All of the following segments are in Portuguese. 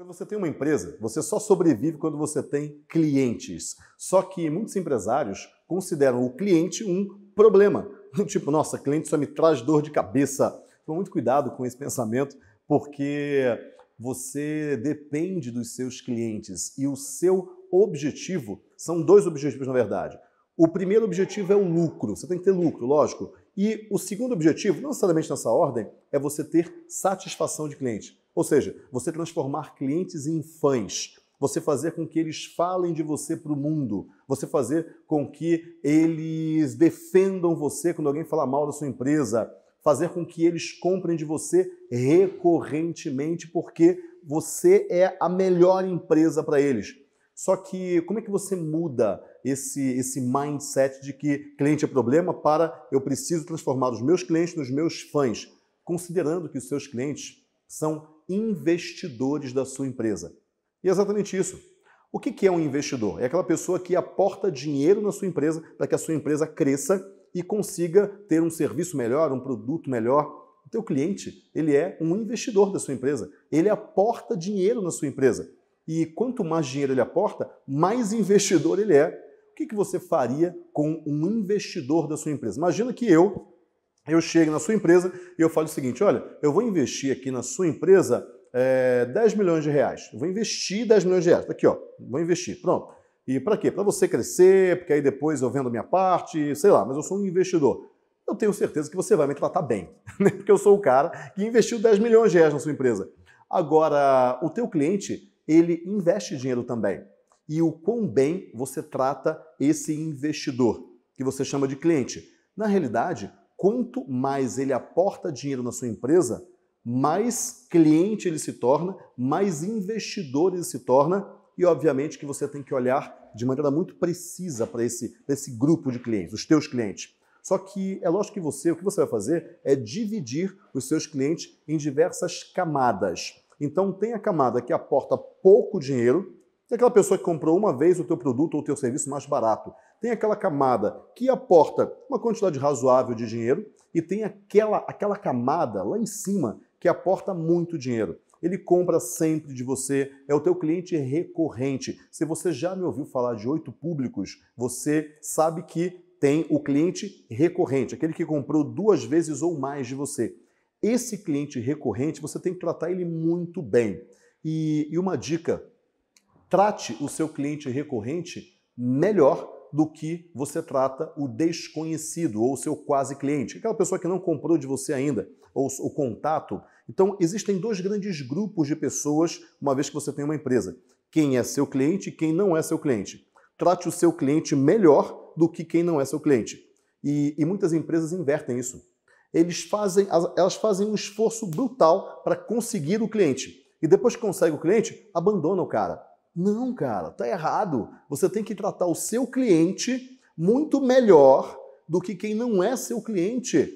Quando você tem uma empresa, você só sobrevive quando você tem clientes. Só que muitos empresários consideram o cliente um problema. Tipo, nossa, cliente só me traz dor de cabeça. Então, muito cuidado com esse pensamento, porque você depende dos seus clientes e o seu objetivo são dois objetivos, na verdade. O primeiro objetivo é o lucro, você tem que ter lucro, lógico. E o segundo objetivo, não necessariamente nessa ordem, é você ter satisfação de cliente. Ou seja, você transformar clientes em fãs, você fazer com que eles falem de você para o mundo, você fazer com que eles defendam você quando alguém falar mal da sua empresa, fazer com que eles comprem de você recorrentemente, porque você é a melhor empresa para eles. Só que como é que você muda esse, esse mindset de que cliente é problema para eu preciso transformar os meus clientes nos meus fãs, considerando que os seus clientes são investidores da sua empresa. E é exatamente isso. O que é um investidor? É aquela pessoa que aporta dinheiro na sua empresa para que a sua empresa cresça e consiga ter um serviço melhor, um produto melhor. O teu cliente, ele é um investidor da sua empresa. Ele aporta dinheiro na sua empresa. E quanto mais dinheiro ele aporta, mais investidor ele é. O que, que você faria com um investidor da sua empresa? Imagina que eu eu chego na sua empresa e eu falo o seguinte: olha, eu vou investir aqui na sua empresa é, eh, 10 milhões de reais. Eu vou investir 10 milhões de reais. Tá aqui, ó. Vou investir. Pronto. E para quê? Para você crescer, porque aí depois eu vendo minha parte, sei lá, mas eu sou um investidor. Eu tenho certeza que você vai me tratar bem, né? porque eu sou o cara que investiu 10 milhões de reais na sua empresa. Agora, o teu cliente, ele investe dinheiro também. E o quão bem você trata esse investidor, que você chama de cliente. Na realidade, quanto mais ele aporta dinheiro na sua empresa, mais cliente ele se torna, mais investidor ele se torna, e obviamente que você tem que olhar de maneira muito precisa para esse, esse grupo de clientes, os teus clientes. Só que é lógico que você, o que você vai fazer é dividir os seus clientes em diversas camadas. Então tem a camada que aporta pouco dinheiro, se aquela pessoa que comprou uma vez o teu produto ou o teu serviço mais barato tem aquela camada que aporta uma quantidade razoável de dinheiro e tem aquela, aquela camada lá em cima que aporta muito dinheiro. Ele compra sempre de você, é o teu cliente recorrente. Se você já me ouviu falar de oito públicos, você sabe que tem o cliente recorrente, aquele que comprou duas vezes ou mais de você. Esse cliente recorrente, você tem que tratar ele muito bem. e, e uma dica Trate o seu cliente recorrente melhor do que você trata o desconhecido ou o seu quase cliente, aquela pessoa que não comprou de você ainda, ou o contato. Então, existem dois grandes grupos de pessoas, uma vez que você tem uma empresa: quem é seu cliente e quem não é seu cliente. Trate o seu cliente melhor do que quem não é seu cliente. E, e muitas empresas invertem isso. Eles fazem, elas fazem um esforço brutal para conseguir o cliente. E depois que consegue o cliente, abandona o cara não, cara, tá errado. Você tem que tratar o seu cliente muito melhor do que quem não é seu cliente.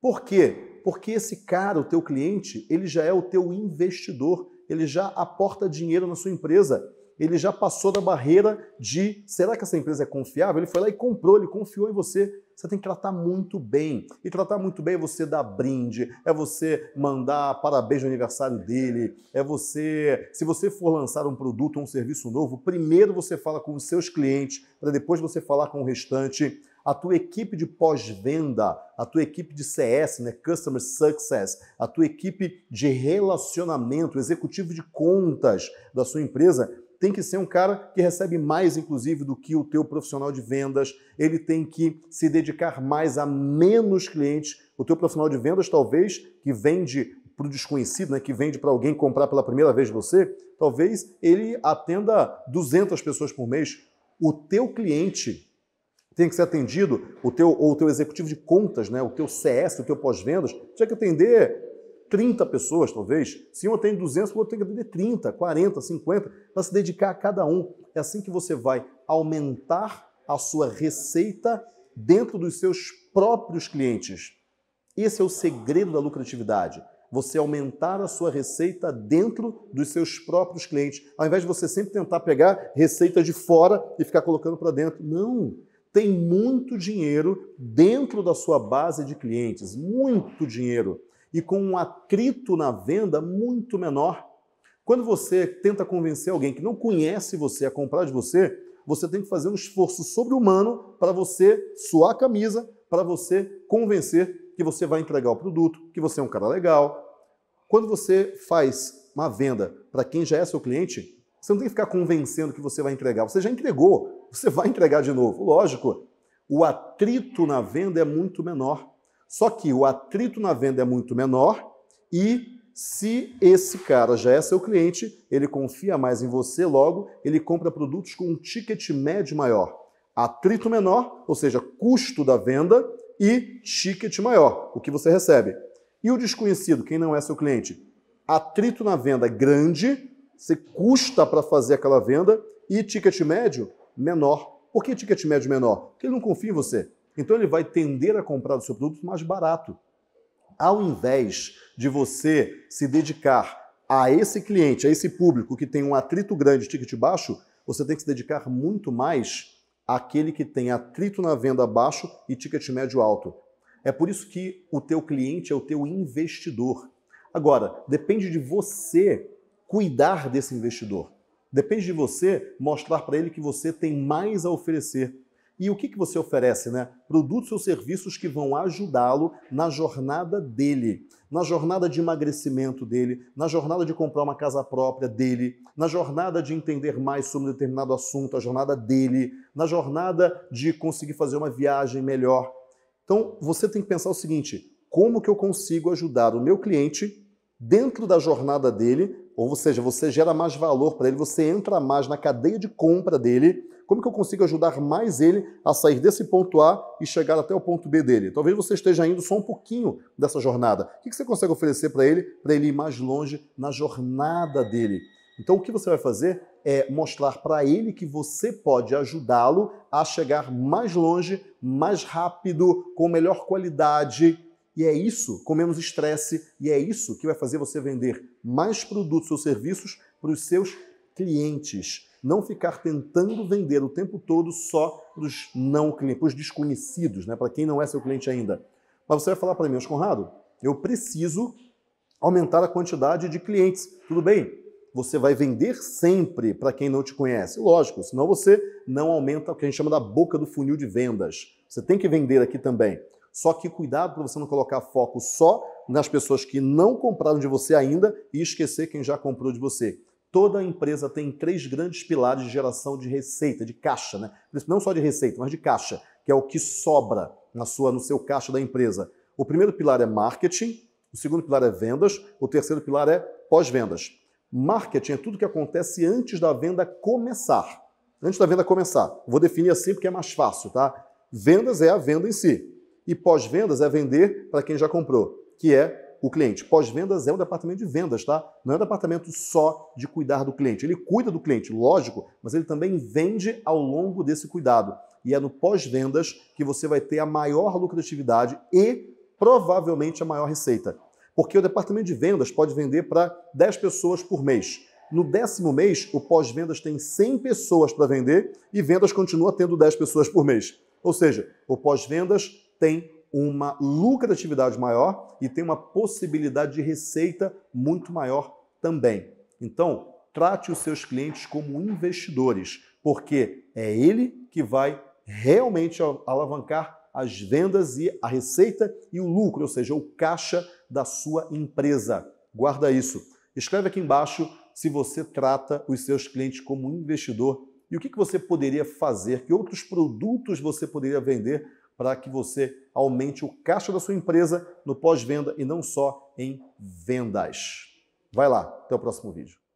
Por quê? Porque esse cara, o teu cliente, ele já é o teu investidor, ele já aporta dinheiro na sua empresa ele já passou da barreira de será que essa empresa é confiável? Ele foi lá e comprou, ele confiou em você você tem que tratar muito bem. E tratar muito bem é você dar brinde, é você mandar parabéns no aniversário dele, é você, se você for lançar um produto, ou um serviço novo, primeiro você fala com os seus clientes, para depois você falar com o restante a tua equipe de pós-venda, a tua equipe de CS, né, Customer Success, a tua equipe de relacionamento, executivo de contas da sua empresa, tem que ser um cara que recebe mais, inclusive, do que o teu profissional de vendas. Ele tem que se dedicar mais a menos clientes. O teu profissional de vendas, talvez, que vende para o desconhecido, né, que vende para alguém comprar pela primeira vez você, talvez ele atenda 200 pessoas por mês. O teu cliente tem que ser atendido, o teu, ou o teu executivo de contas, né, o teu CS, o teu pós-vendas, tinha que atender 30 pessoas, talvez. Se um atende 200, o outro tem que atender 30, 40, 50, para se dedicar a cada um. É assim que você vai aumentar a sua receita dentro dos seus próprios clientes. Esse é o segredo da lucratividade. Você aumentar a sua receita dentro dos seus próprios clientes, ao invés de você sempre tentar pegar receita de fora e ficar colocando para dentro. Não! Tem muito dinheiro dentro da sua base de clientes, muito dinheiro e com um atrito na venda muito menor. Quando você tenta convencer alguém que não conhece você a comprar de você, você tem que fazer um esforço sobre-humano para você suar a camisa, para você convencer que você vai entregar o produto, que você é um cara legal. Quando você faz uma venda para quem já é seu cliente, você não tem que ficar convencendo que você vai entregar. Você já entregou, você vai entregar de novo. Lógico, o atrito na venda é muito menor. Só que o atrito na venda é muito menor e se esse cara já é seu cliente, ele confia mais em você, logo ele compra produtos com um ticket médio maior. Atrito menor, ou seja, custo da venda e ticket maior, o que você recebe. E o desconhecido, quem não é seu cliente? Atrito na venda é grande, você custa para fazer aquela venda e ticket médio menor. Por que ticket médio menor? Porque ele não confia em você. Então ele vai tender a comprar o seu produto mais barato. Ao invés de você se dedicar a esse cliente, a esse público que tem um atrito grande, ticket baixo, você tem que se dedicar muito mais àquele que tem atrito na venda baixo e ticket médio alto. É por isso que o teu cliente é o teu investidor. Agora, depende de você cuidar desse investidor. Depende de você mostrar para ele que você tem mais a oferecer e o que, que você oferece, né? Produtos ou serviços que vão ajudá-lo na jornada dele, na jornada de emagrecimento dele, na jornada de comprar uma casa própria dele, na jornada de entender mais sobre um determinado assunto, a jornada dele, na jornada de conseguir fazer uma viagem melhor. Então, você tem que pensar o seguinte: como que eu consigo ajudar o meu cliente dentro da jornada dele, ou seja, você gera mais valor para ele, você entra mais na cadeia de compra dele como que eu consigo ajudar mais ele a sair desse ponto A e chegar até o ponto B dele? Talvez você esteja indo só um pouquinho dessa jornada. O que você consegue oferecer para ele, para ele ir mais longe na jornada dele? Então, o que você vai fazer é mostrar para ele que você pode ajudá-lo a chegar mais longe, mais rápido, com melhor qualidade. E é isso, com menos estresse, e é isso que vai fazer você vender mais produtos ou serviços para os seus clientes não ficar tentando vender o tempo todo só para os não clientes, para os desconhecidos, né? para quem não é seu cliente ainda. Mas você vai falar para mim, Conrado, eu preciso aumentar a quantidade de clientes. Tudo bem, você vai vender sempre para quem não te conhece. Lógico, senão você não aumenta o que a gente chama da boca do funil de vendas. Você tem que vender aqui também. Só que cuidado para você não colocar foco só nas pessoas que não compraram de você ainda e esquecer quem já comprou de você. Toda empresa tem três grandes pilares de geração de receita, de caixa, né? Não só de receita, mas de caixa, que é o que sobra na sua, no seu caixa da empresa. O primeiro pilar é marketing, o segundo pilar é vendas, o terceiro pilar é pós-vendas. Marketing é tudo que acontece antes da venda começar. Antes da venda começar. Vou definir assim porque é mais fácil, tá? Vendas é a venda em si. E pós-vendas é vender para quem já comprou, que é o cliente. Pós-vendas é um departamento de vendas, tá? Não é um departamento só de cuidar do cliente. Ele cuida do cliente, lógico, mas ele também vende ao longo desse cuidado. E é no pós-vendas que você vai ter a maior lucratividade e provavelmente a maior receita. Porque o departamento de vendas pode vender para 10 pessoas por mês. No décimo mês, o pós-vendas tem 100 pessoas para vender e vendas continua tendo 10 pessoas por mês. Ou seja, o pós-vendas tem uma lucratividade maior e tem uma possibilidade de receita muito maior também. Então, trate os seus clientes como investidores, porque é ele que vai realmente alavancar as vendas e a receita e o lucro, ou seja, o caixa da sua empresa. Guarda isso. Escreve aqui embaixo se você trata os seus clientes como investidor e o que você poderia fazer, que outros produtos você poderia vender para que você aumente o caixa da sua empresa no pós-venda e não só em vendas. Vai lá, até o próximo vídeo.